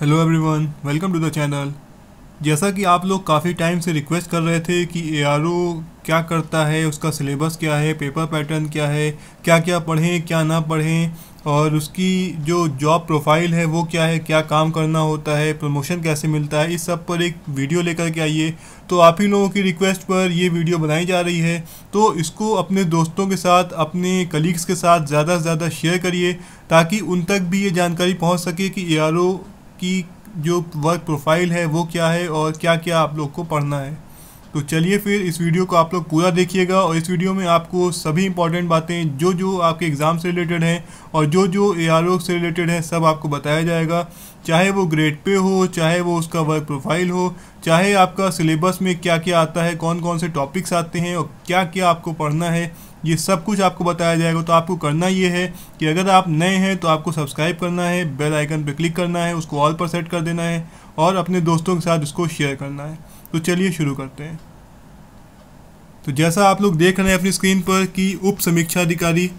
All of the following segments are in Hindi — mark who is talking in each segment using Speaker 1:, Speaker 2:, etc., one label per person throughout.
Speaker 1: hello everyone welcome to the channel जैसा कि आप लोग काफ़ी टाइम से रिक्वेस्ट कर रहे थे कि ए क्या करता है उसका सिलेबस क्या है पेपर पैटर्न क्या है क्या क्या पढ़ें क्या ना पढ़ें और उसकी जो जॉब प्रोफाइल है वो क्या है क्या काम करना होता है प्रमोशन कैसे मिलता है इस सब पर एक वीडियो लेकर के आइए तो आप ही लोगों की रिक्वेस्ट पर ये वीडियो बनाई जा रही है तो इसको अपने दोस्तों के साथ अपने कलीग्स के साथ ज़्यादा से ज़्यादा शेयर करिए ताकि उन तक भी ये जानकारी पहुँच सके कि ए की जो वर्क प्रोफाइल है वो क्या है और क्या क्या आप लोग को पढ़ना है तो चलिए फिर इस वीडियो को आप लोग पूरा देखिएगा और इस वीडियो में आपको सभी इंपॉर्टेंट बातें जो जो आपके एग्ज़ाम से रिलेटेड हैं और जो जो ए से रिलेटेड हैं सब आपको बताया जाएगा चाहे वो ग्रेड पे हो चाहे वो उसका वर्क प्रोफाइल हो चाहे आपका सिलेबस में क्या क्या आता है कौन कौन से टॉपिक्स आते हैं और क्या क्या आपको पढ़ना है ये सब कुछ आपको बताया जाएगा तो आपको करना ये है कि अगर आप नए हैं तो आपको सब्सक्राइब करना है बेल आइकन पर क्लिक करना है उसको ऑल पर सेट कर देना है और अपने दोस्तों के साथ इसको शेयर करना है तो चलिए शुरू करते हैं तो जैसा आप लोग देख रहे हैं अपनी स्क्रीन पर कि उप समीक्षा अधिकारी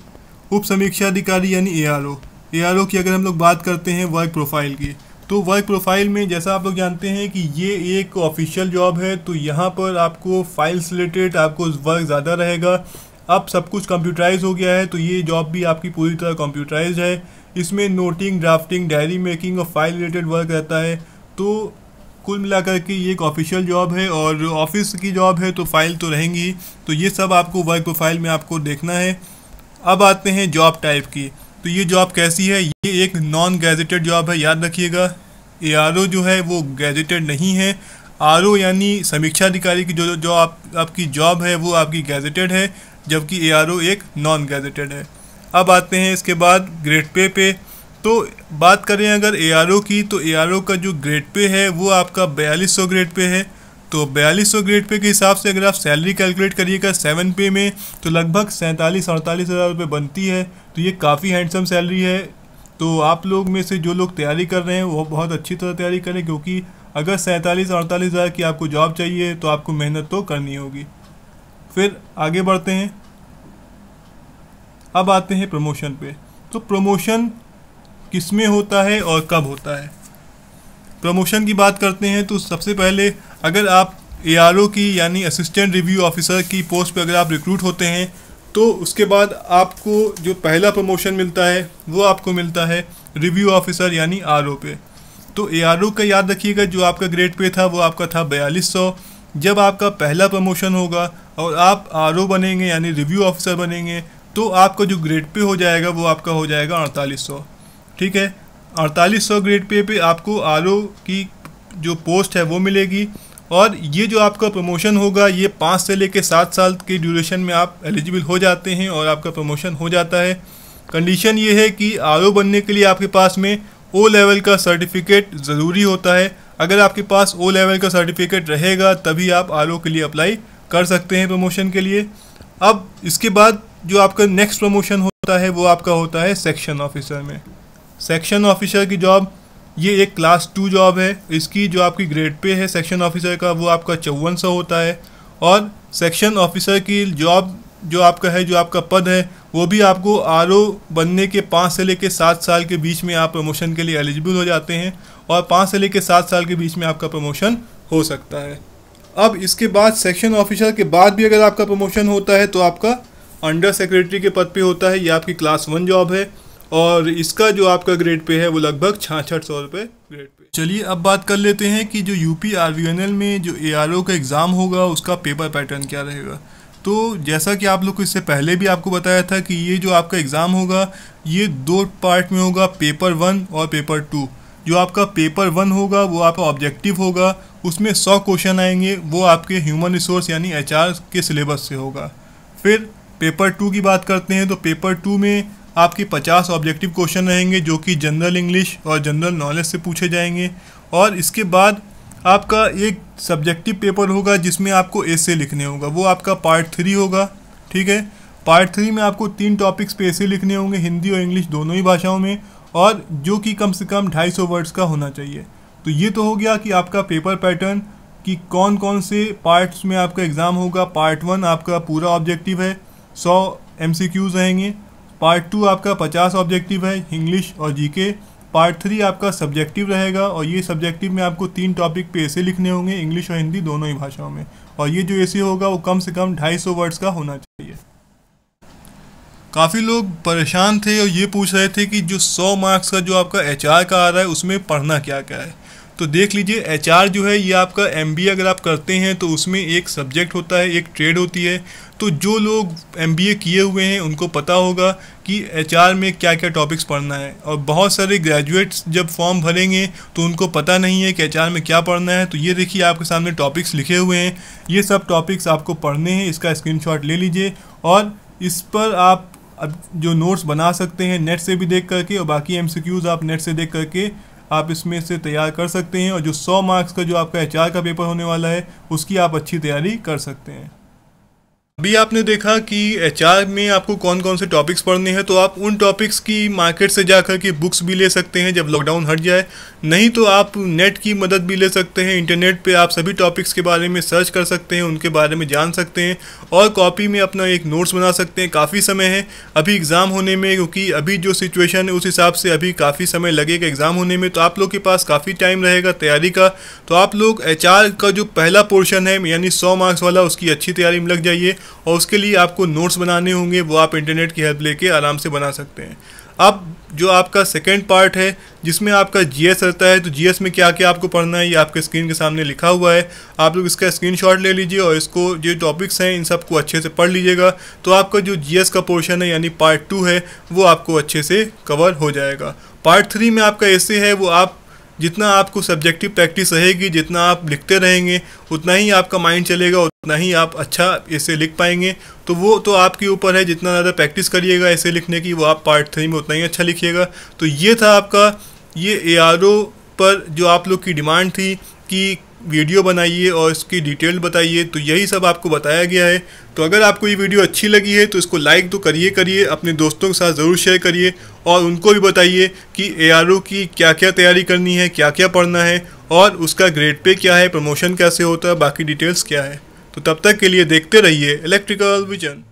Speaker 1: उप समीक्षा अधिकारी यानी A R O A R O की अगर हम लोग बात करते हैं वर्क प्रोफाइल की तो वर्क प्रोफाइल में जैसा आप लोग जानते हैं कि ये एक ऑफिशियल जॉब है तो यहाँ पर आपको फाइल्स रिलेटेड आपको वर्क ज़्यादा रहेगा अब सब कुछ कंप्यूटराइज हो गया है तो ये जॉब भी आपकी पूरी तरह कंप्यूटराइज है इसमें नोटिंग ड्राफ्टिंग डायरी मेकिंग और फाइल रिलेटेड वर्क रहता है तो कुल मिलाकर के ये एक ऑफिशियल जॉब है और ऑफिस की जॉब है तो फाइल तो रहेंगी तो ये सब आपको वर्क प्रोफाइल में आपको देखना है अब आते हैं जॉब टाइप की तो ये जॉब कैसी है ये एक नॉन गैजेटेड जॉब है याद रखिएगा ए जो है वो गैजेटेड नहीं है आर यानी समीक्षा अधिकारी की जो जो आप आपकी जॉब है वो आपकी गैजेटेड है जबकि ए एक नॉन गैजेटेड है अब आते हैं इसके बाद ग्रेड पे पे तो बात करें अगर ए की तो ए का जो ग्रेड पे है वो आपका बयालीस सौ ग्रेड पे है तो बयालीस सौ ग्रेड पे के हिसाब से अगर आप सैलरी कैलकुलेट करिएगा सेवन पे में तो लगभग सैंतालीस अड़तालीस हज़ार रुपये बनती है तो ये काफ़ी हैंडसम सैलरी है तो आप लोग में से जो लोग तैयारी कर रहे हैं वो बहुत अच्छी तरह तैयारी करें क्योंकि अगर सैंतालीस अड़तालीस हज़ार की आपको जॉब चाहिए तो आपको मेहनत तो करनी होगी फिर आगे बढ़ते हैं अब आते हैं प्रमोशन पे तो प्रमोशन किस में होता है और कब होता है प्रमोशन की बात करते हैं तो सबसे पहले अगर आप ए की यानी असिस्टेंट रिव्यू ऑफिसर की पोस्ट पर अगर आप रिक्रूट होते हैं तो उसके बाद आपको जो पहला प्रमोशन मिलता है वो आपको मिलता है रिव्यू ऑफिसर यानी आर पे तो ए का याद रखिएगा जो आपका ग्रेड पे था वो आपका था बयालीस सौ जब आपका पहला प्रमोशन होगा और आप आर बनेंगे यानी रिव्यू ऑफिसर बनेंगे तो आपका जो ग्रेड पे हो जाएगा वो आपका हो जाएगा अड़तालीस सौ ठीक है अड़तालीस सौ ग्रेड पे पे आपको आर की जो पोस्ट है वो मिलेगी और ये जो आपका प्रमोशन होगा ये पाँच से लेकर सात साल के ड्यूरेशन में आप एलिजिबल हो जाते हैं और आपका प्रमोशन हो जाता है कंडीशन ये है कि आर बनने के लिए आपके पास में ओ लेवल का सर्टिफिकेट ज़रूरी होता है अगर आपके पास ओ लेवल का सर्टिफिकेट रहेगा तभी आप आर के लिए अप्लाई कर सकते हैं प्रमोशन के लिए अब इसके बाद जो आपका नेक्स्ट प्रमोशन होता है वो आपका होता है सेक्शन ऑफिसर में सेक्शन ऑफिसर की जॉब ये एक क्लास टू जॉब है इसकी जो आपकी ग्रेड पे है सेक्शन ऑफिसर का वो आपका चौवन सौ होता है और सेक्शन ऑफिसर की जॉब जो आपका है जो आपका पद है वो भी आपको आर बनने के पाँच से लेकर सात साल के बीच में आप प्रमोशन के लिए एलिजिबल हो जाते हैं और पाँच से लेकर सात साल के बीच में आपका प्रमोशन हो सकता है अब इसके बाद सेक्शन ऑफिसर के बाद भी अगर आपका प्रमोशन होता है तो आपका अंडर सेक्रेटरी के पद पे होता है ये आपकी क्लास वन जॉब है और इसका जो आपका ग्रेड पे है वो लगभग छाछठ सौ रुपये ग्रेड पे चलिए अब बात कर लेते हैं कि जो U P R V N L में जो ए आर ओ का एग्ज़ाम होगा उसका पेपर पैटर्न क्या रहेगा तो जैसा कि आप लोग को इससे पहले भी आपको बताया था कि ये जो आपका एग्ज़ाम होगा ये दो पार्ट में होगा पेपर वन और पेपर टू जो आपका पेपर वन होगा वो आपका ऑब्जेक्टिव होगा उसमें सौ क्वेश्चन आएंगे वो आपके ह्यूमन रिसोर्स यानी एच के सिलेबस से होगा फिर पेपर टू की बात करते हैं तो पेपर टू में आपके 50 ऑब्जेक्टिव क्वेश्चन रहेंगे जो कि जनरल इंग्लिश और जनरल नॉलेज से पूछे जाएंगे और इसके बाद आपका एक सब्जेक्टिव पेपर होगा जिसमें आपको ऐसे लिखने होगा वो आपका पार्ट थ्री होगा ठीक है पार्ट थ्री में आपको तीन टॉपिक्स पे ऐसे लिखने होंगे हिंदी और इंग्लिश दोनों ही भाषाओं में और जो कि कम से कम सौ वर्ड्स का होना चाहिए तो ये तो हो गया कि आपका पेपर पैटर्न कि कौन कौन से पार्ट्स में आपका एग्ज़ाम होगा पार्ट वन आपका पूरा ऑब्जेक्टिव है सौ एम रहेंगे पार्ट टू आपका पचास ऑब्जेक्टिव है इंग्लिश और जीके पार्ट थ्री आपका सब्जेक्टिव रहेगा और ये सब्जेक्टिव में आपको तीन टॉपिक पे ऐसे लिखने होंगे इंग्लिश और हिंदी दोनों ही भाषाओं में और ये जो ऐसे होगा वो कम से कम ढाई सौ वर्ड्स का होना चाहिए काफ़ी लोग परेशान थे और ये पूछ रहे थे कि जो सौ मार्क्स का जो आपका एच का आ रहा है उसमें पढ़ना क्या क्या है तो देख लीजिए एच जो है ये आपका एम अगर आप करते हैं तो उसमें एक सब्जेक्ट होता है एक ट्रेड होती है तो जो लोग एम किए हुए हैं उनको पता होगा कि एच में क्या क्या टॉपिक्स पढ़ना है और बहुत सारे ग्रेजुएट्स जब फॉर्म भरेंगे तो उनको पता नहीं है कि एच में क्या पढ़ना है तो ये देखिए आपके सामने टॉपिक्स लिखे हुए हैं ये सब टॉपिक्स आपको पढ़ने हैं इसका स्क्रीन ले लीजिए और इस पर आप अब जो नोट्स बना सकते हैं नेट से भी देख करके और बाकी एम आप नेट से देख करके आप इसमें से तैयार कर सकते हैं और जो सौ मार्क्स का जो आपका एच का पेपर होने वाला है उसकी आप अच्छी तैयारी कर सकते हैं अभी आपने देखा कि एच में आपको कौन कौन से टॉपिक्स पढ़ने हैं तो आप उन टॉपिक्स की मार्केट से जाकर के बुक्स भी ले सकते हैं जब लॉकडाउन हट जाए नहीं तो आप नेट की मदद भी ले सकते हैं इंटरनेट पे आप सभी टॉपिक्स के बारे में सर्च कर सकते हैं उनके बारे में जान सकते हैं और कॉपी में अपना एक नोट्स बना सकते हैं काफ़ी समय है अभी एग्ज़ाम होने में क्योंकि अभी जो सिचुएशन है उस हिसाब से अभी काफ़ी समय लगेगा एग्ज़ाम होने में तो आप लोग के पास काफ़ी टाइम रहेगा तैयारी का तो आप लोग एच का जो पहला पोर्शन है यानी सौ मार्क्स वाला उसकी अच्छी तैयारी में लग जाइए और उसके लिए आपको नोट्स बनाने होंगे वो आप इंटरनेट की हेल्प लेके आराम से बना सकते हैं अब जो आपका सेकेंड पार्ट है जिसमें आपका जीएस रहता है तो जीएस में क्या क्या आपको पढ़ना है ये आपके स्क्रीन के सामने लिखा हुआ है आप लोग इसका स्क्रीनशॉट ले लीजिए और इसको जो टॉपिक्स हैं इन सबको अच्छे से पढ़ लीजिएगा तो आपका जो जीएस का पोर्शन है यानी पार्ट टू है वो आपको अच्छे से कवर हो जाएगा पार्ट थ्री में आपका ऐसे है वो आप जितना आपको सब्जेक्टिव प्रैक्टिस रहेगी जितना आप लिखते रहेंगे उतना ही आपका माइंड चलेगा उतना ही आप अच्छा ऐसे लिख पाएंगे तो वो तो आपके ऊपर है जितना ज़्यादा प्रैक्टिस करिएगा ऐसे लिखने की वो आप पार्ट थ्री में उतना ही अच्छा लिखिएगा तो ये था आपका ये ए पर जो आप लोग की डिमांड थी कि वीडियो बनाइए और इसकी डिटेल बताइए तो यही सब आपको बताया गया है तो अगर आपको ये वीडियो अच्छी लगी है तो इसको लाइक तो करिए करिए अपने दोस्तों के साथ ज़रूर शेयर करिए और उनको भी बताइए कि ए की क्या क्या तैयारी करनी है क्या क्या पढ़ना है और उसका ग्रेड पे क्या है प्रमोशन कैसे होता है बाकी डिटेल्स क्या है तो तब तक के लिए देखते रहिए इलेक्ट्रिकल विजन